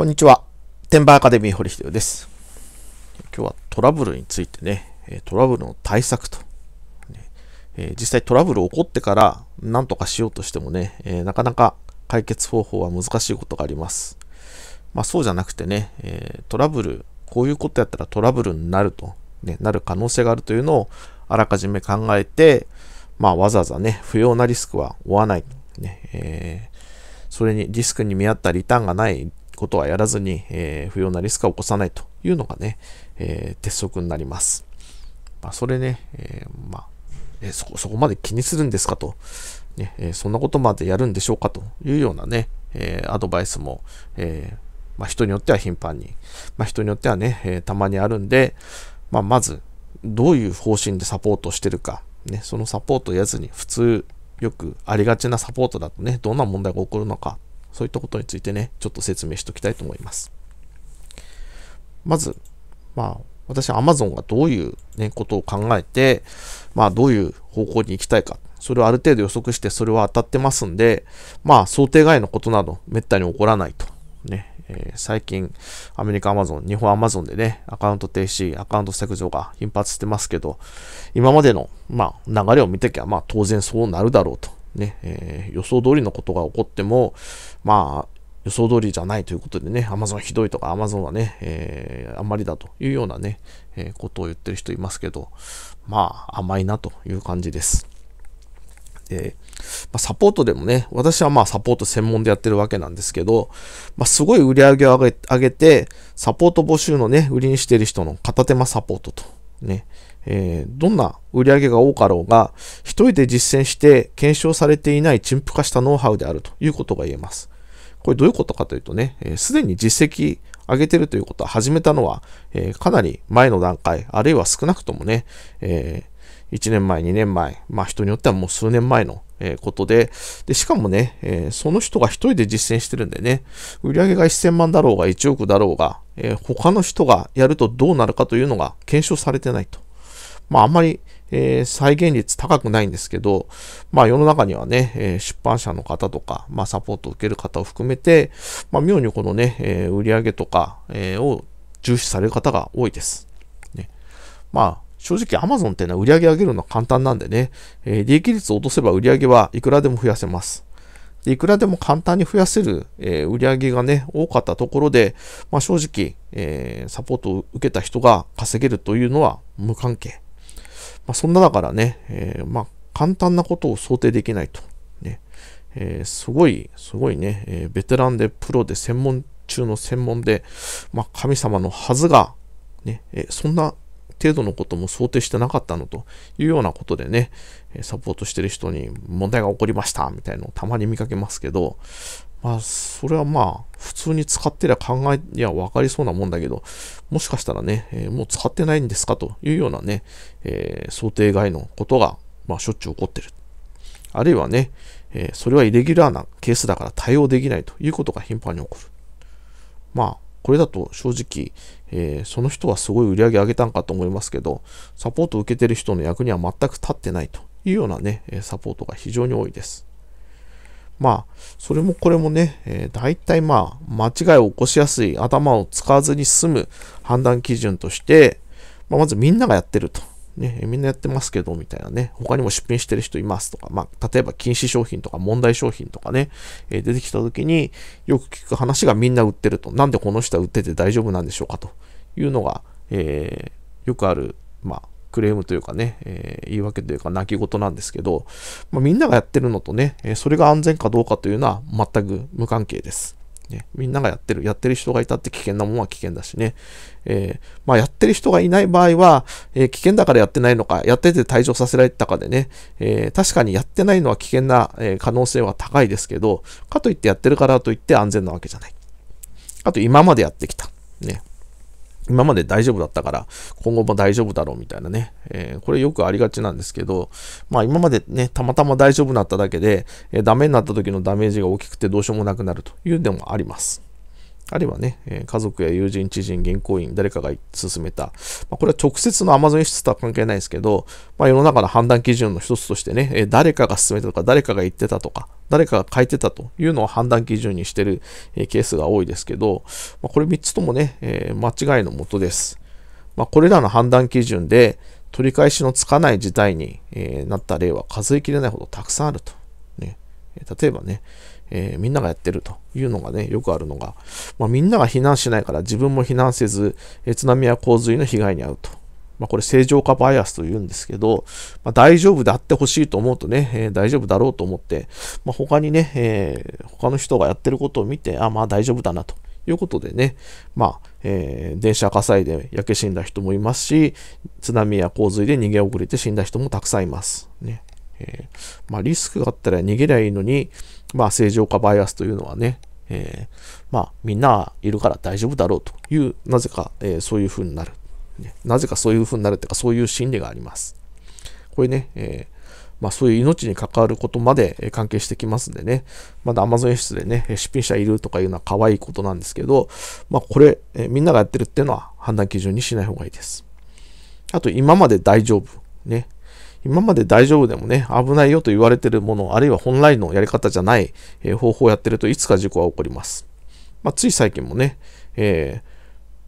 こんにちは。テンバーアカデミー堀秀です。今日はトラブルについてね、トラブルの対策と。実際トラブル起こってから何とかしようとしてもね、なかなか解決方法は難しいことがあります。まあそうじゃなくてね、トラブル、こういうことやったらトラブルになると、ね、なる可能性があるというのをあらかじめ考えて、まあわざわざね、不要なリスクは負わない。ねえー、それにリスクに見合ったリターンがないことはやらずに、えー、不要なリスクは起こさないというのがね、えー、鉄則になります。まあ、それね、えー、まあ、えそこ、そこまで気にするんですかと、ねえそんなことまでやるんでしょうかというようなね、えアドバイスも、えまあ、人によっては頻繁に、まあ、人によってはね、えたまにあるんで、まあ、まず、どういう方針でサポートしてるか、ね、そのサポートをやずに、普通、よくありがちなサポートだとね、どんな問題が起こるのかそういったことについてね、ちょっと説明しておきたいと思います。まず、まあ、私はマゾンがどういう、ね、ことを考えて、まあ、どういう方向に行きたいか、それをある程度予測して、それは当たってますんで、まあ、想定外のことなど、めったに起こらないと。ね、えー、最近、アメリカ Amazon、日本 Amazon でね、アカウント停止、アカウント削除が頻発してますけど、今までの、まあ、流れを見てきゃ、まあ、当然そうなるだろうとね、えー、予想通りのことが起こっても、まあ、予想通りじゃないということでね、Amazon ひどいとか、Amazon はね、えー、あんまりだというようなね、えー、ことを言ってる人いますけど、まあ、甘いなという感じです。で、まあ、サポートでもね、私はまあサポート専門でやってるわけなんですけど、まあ、すごい売り上げを上げて、サポート募集のね、売りにしてる人の片手間サポートと、ね、えー、どんな売り上げが多かろうが、一人で実践して検証されていない陳腐化したノウハウであるということが言えます。これどういうことかというとね、す、で、に実績上げてるということは始めたのは、えー、かなり前の段階、あるいは少なくともね、えー、1年前、2年前、まあ人によってはもう数年前の、えことで、で、しかもね、えー、その人が一人で実践してるんでね、売り上げが1000万だろうが1億だろうが、え他の人がやるとどうなるかというのが検証されてないと。まあ、あんまり、えー、再現率高くないんですけど、まあ、世の中にはね、えー、出版社の方とか、まあ、サポートを受ける方を含めて、まあ、妙にこのね、えー、売り上げとか、えを重視される方が多いです。ね、まあ、正直 Amazon っていうのは売り上げ上げるのは簡単なんでね、え利益率を落とせば売り上げはいくらでも増やせます。でいくらでも簡単に増やせる、え売り上げがね、多かったところで、まあ、正直、えサポートを受けた人が稼げるというのは無関係。まあ、そんなだからね、えー、まあ、簡単なことを想定できないと。ねえー、すごい、すごいね、えー、ベテランでプロで専門中の専門で、まあ、神様のはずが、ね、えそんな程度のことも想定してなかったのというようなことでね、サポートしてる人に問題が起こりましたみたいのをたまに見かけますけど、まあ、それはまあ、普通に使ってりゃ考えには分かりそうなもんだけど、もしかしたらね、えー、もう使ってないんですかというようなね、えー、想定外のことが、まあ、しょっちゅう起こってる。あるいはね、えー、それはイレギュラーなケースだから対応できないということが頻繁に起こる。まあ、これだと正直、えー、その人はすごい売り上げ上げたんかと思いますけど、サポートを受けてる人の役には全く立ってないというようなね、サポートが非常に多いです。まあ、それもこれもね、えー、大体まあ、間違いを起こしやすい、頭を使わずに済む判断基準として、まあ、まずみんながやってると。ね、みんなやってますけど、みたいなね。他にも出品してる人いますとか、まあ、例えば禁止商品とか問題商品とかね、えー、出てきた時によく聞く話がみんな売ってると。なんでこの人は売ってて大丈夫なんでしょうかというのが、えー、よくある、まあ、クレームというかね、えー、言い訳というか泣き言なんですけど、まあ、みんながやってるのとね、えそれが安全かどうかというのは全く無関係です。ね、みんながやってる、やってる人がいたって危険なものは危険だしね。えー、まあ、やってる人がいない場合は、えー、危険だからやってないのか、やってて退場させられたかでね、えー、確かにやってないのは危険な、え可能性は高いですけど、かといってやってるからといって安全なわけじゃない。あと、今までやってきた。ね。今まで大丈夫だったから、今後も大丈夫だろうみたいなね、えー、これよくありがちなんですけど、まあ今までね、たまたま大丈夫になっただけで、えー、ダメになった時のダメージが大きくてどうしようもなくなるというのもあります。あるいはね、え家族や友人、知人、銀行員、誰かが勧めた、まあ、これは直接の Amazon 輸出とは関係ないですけど、まあ、世の中の判断基準の一つとしてね、え誰かが勧めたとか、誰かが言ってたとか、誰かが書いてたというのを判断基準にしてる、えケースが多いですけど、まあ、これ3つともね、えー、間違いのもとです。まあ、これらの判断基準で取り返しのつかない事態に、えなった例は数えきれないほどたくさんあると。例えばね、えー、みんながやってるというのがね、よくあるのが、まあ、みんなが避難しないから自分も避難せず、えー、津波や洪水の被害に遭うと。まあ、これ正常化バイアスというんですけど、まあ、大丈夫であってほしいと思うとね、えー、大丈夫だろうと思って、まあ、他にね、え他の人がやってることを見て、あ、まあ大丈夫だなということでね、まあ、え電車火災で焼け死んだ人もいますし、津波や洪水で逃げ遅れて死んだ人もたくさんいます。ねえー、まあ、リスクがあったら逃げりゃいいのに、まあ、正常化バイアスというのはね、えー、まあ、みんないるから大丈夫だろうという、なぜか、えー、そういうふうになる、ね。なぜかそういうふうになるというか、そういう心理があります。これね、えまあ、そういう命に関わることまで関係してきますんでね、まだ Amazon 室でね、出品者いるとかいうのは可愛いことなんですけど、まあ、これ、えみんながやってるっていうのは判断基準にしない方がいいです。あと、今まで大丈夫。ね、今まで大丈夫でもね、危ないよと言われてるもの、あるいは本来のやり方じゃない、え方法をやってるといつか事故は起こります。まあ、つい最近もね、え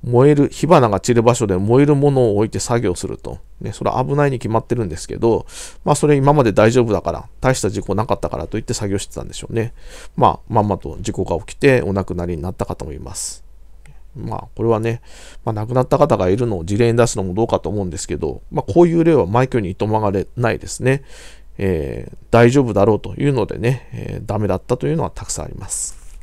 ー、燃える、火花が散る場所で燃えるものを置いて作業すると。ね、それは危ないに決まってるんですけど、まあそれ今まで大丈夫だから、大した事故なかったからといって作業してたんでしょうね。まあ、まんまと事故が起きてお亡くなりになった方もいます。まあ、これはね、まあ、亡くなった方がいるのを事例に出すのもどうかと思うんですけど、まあ、こういう例は枚挙にいとまがれないですね。えー、大丈夫だろうというのでね、えー、ダメだったというのはたくさんあります。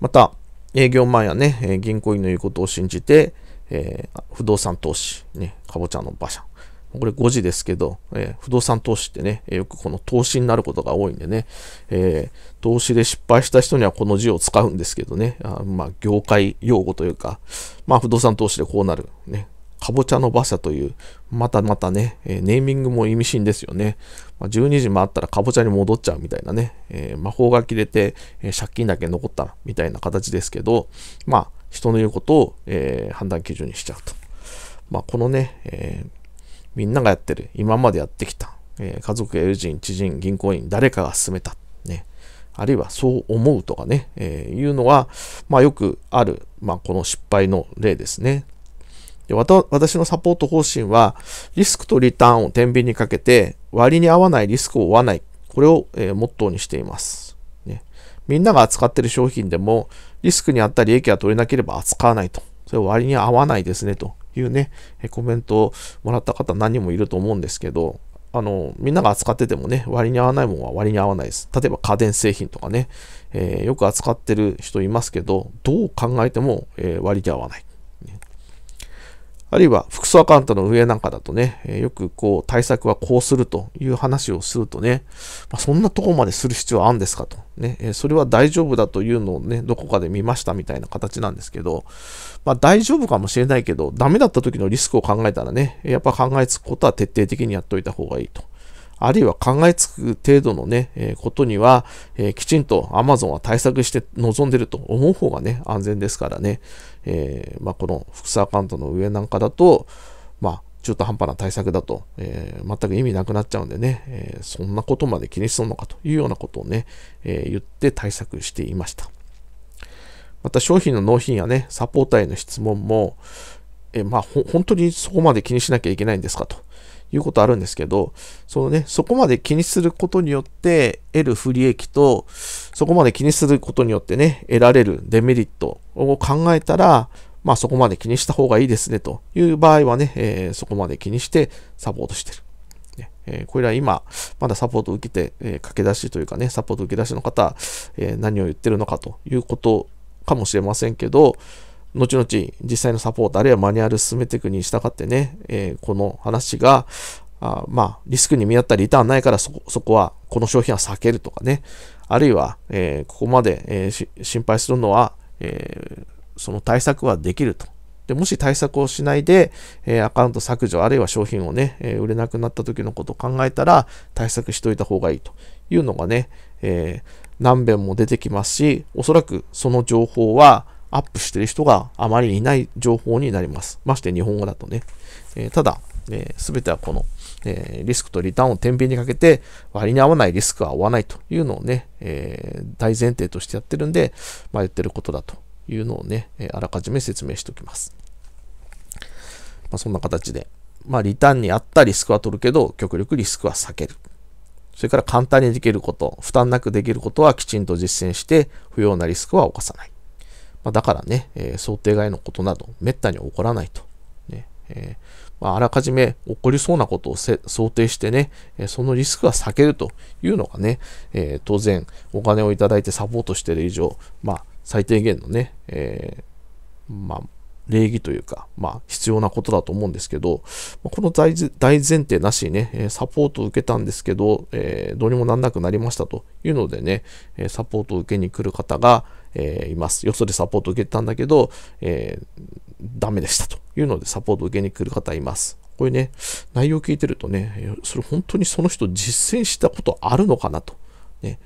また、営業前やね、銀行員の言うことを信じて、えー、不動産投資、ね、かぼちゃの馬車、これ5時ですけど、えー、不動産投資ってね、よくこの投資になることが多いんでね、えー、投資で失敗した人にはこの字を使うんですけどね、あまあ、業界用語というか、まあ、不動産投資でこうなる、ね、かぼちゃの馬車という、またまたね、えネーミングも意味深ですよね。ま12時回ったらかぼちゃに戻っちゃうみたいなね、えー、魔法が切れて、え借金だけ残ったみたいな形ですけど、まあ、人の言うことを、えー、判断基準にしちゃうと。まあ、このね、えーみんながやってる、今までやってきた、えー、家族友人、知人、銀行員、誰かが勧めた、ね、あるいはそう思うとかね、えー、いうのは、まあ、よくある、まあ、この失敗の例ですね。で私のサポート方針は、リスクとリターンを天秤にかけて、割に合わないリスクを負わない。これを、えー、モットーにしています、ね。みんなが扱っている商品でも、リスクにあった利益は取れなければ扱わないと。それ割に合わないですねと。いうね、コメントをもらった方何人もいると思うんですけど、あの、みんなが扱っててもね、割に合わないものは割に合わないです。例えば家電製品とかね、えー、よく扱ってる人いますけど、どう考えても、えー、割に合わない。あるいは複数アカウントの上なんかだとね、よくこう対策はこうするという話をするとね、まあ、そんなとこまでする必要はあるんですかと。ね、それは大丈夫だというのをね、どこかで見ましたみたいな形なんですけど、まあ大丈夫かもしれないけど、ダメだった時のリスクを考えたらね、やっぱ考えつくことは徹底的にやっといた方がいいと。あるいは考えつく程度のね、えー、ことには、えー、きちんと Amazon は対策して臨んでると思う方がね、安全ですからね、えー、まあ、この複数アカウントの上なんかだと、まあ、中途半端な対策だと、えー、全く意味なくなっちゃうんでね、えー、そんなことまで気にするのかというようなことをね、えー、言って対策していました。また商品の納品やね、サポーターへの質問も、えまあ、本当にそこまで気にしなきゃいけないんですかと。いうことあるんですけど、そのね、そこまで気にすることによって得る不利益と、そこまで気にすることによってね、得られるデメリットを考えたら、まあそこまで気にした方がいいですねという場合はね、えー、そこまで気にしてサポートしてる。ねえー、これは今、まだサポートを受けて、えー、駆け出しというかね、サポート受け出しの方、え何を言ってるのかということかもしれませんけど、後々実際のサポートあるいはマニュアル進めていくに従ってね、えー、この話があまあリスクに見合ったリターンないからそこはこの商品は避けるとかねあるいは、えー、ここまで、えー、心配するのは、えその対策はできるとでもし対策をしないで、えアカウント削除あるいは商品をね、え売れなくなった時のことを考えたら対策しといた方がいいというのがね、え何遍も出てきますしおそらくその情報はアップしてる人があまりいない情報になります。まして日本語だとね。えー、ただ、す、えー、べ、てはこの、えー、リスクとリターンを天秤にかけて割に合わないリスクは負わないというのをね、えー、大前提としてやってるんで、まあ、言ってることだというのをね、えあらかじめ説明しておきます。まあ、そんな形で、まあ、リターンに合ったリスクは取るけど、極力リスクは避ける。それから簡単にできること、負担なくできることはきちんと実践して、不要なリスクは犯さない。まあ、だからね、えー、想定外のことなど、めったに起こらないと。ねえー、まあ、らかじめ起こりそうなことを想定してね、えそのリスクは避けるというのがね、え当然、お金をいただいてサポートしている以上、まあ、最低限のね、えまあ、礼儀というか、まあ、必要なことだと思うんですけど、この大前提なしにね、サポートを受けたんですけど、えどうにもなんなくなりましたというのでね、サポートを受けに来る方が、えいます。よそでサポートを受けたんだけど、えダメでしたというので、サポートを受けに来る方います。こういうね、内容を聞いてるとね、それ本当にその人実践したことあるのかなと。ね、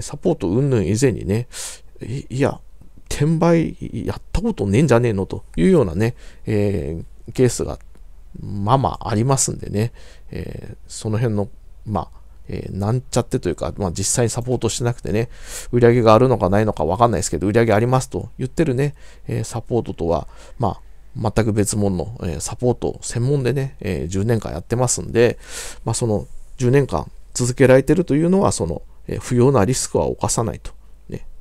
サポート云々以前にね、いや、転売やったことねえんじゃねえのというようなね、えー、ケースがまあまあありますんでね、えー、その辺の、まあ、えー、なんちゃってというか、まあ、実際にサポートしてなくてね、売り上げがあるのかないのかわかんないですけど、売り上げありますと言ってるね、えサポートとは、まあ、全く別物の、えサポート専門でね、え10年間やってますんで、まあ、その10年間続けられてるというのは、その、え不要なリスクは犯さないと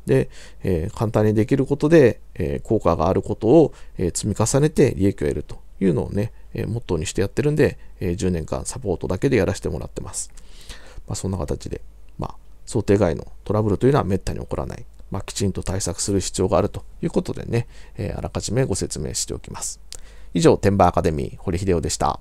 で、えー、簡単にできることで、えー、効果があることを、え積み重ねて利益を得るというのをね、えモットーにしてやってるんで、え10年間サポートだけでやらせてもらってます。まあ、そんな形で、まあ、想定外のトラブルというのはめったに起こらない。まあ、きちんと対策する必要があるということでね、えあらかじめご説明しておきます。以上、天板アカデミー、堀秀夫でした。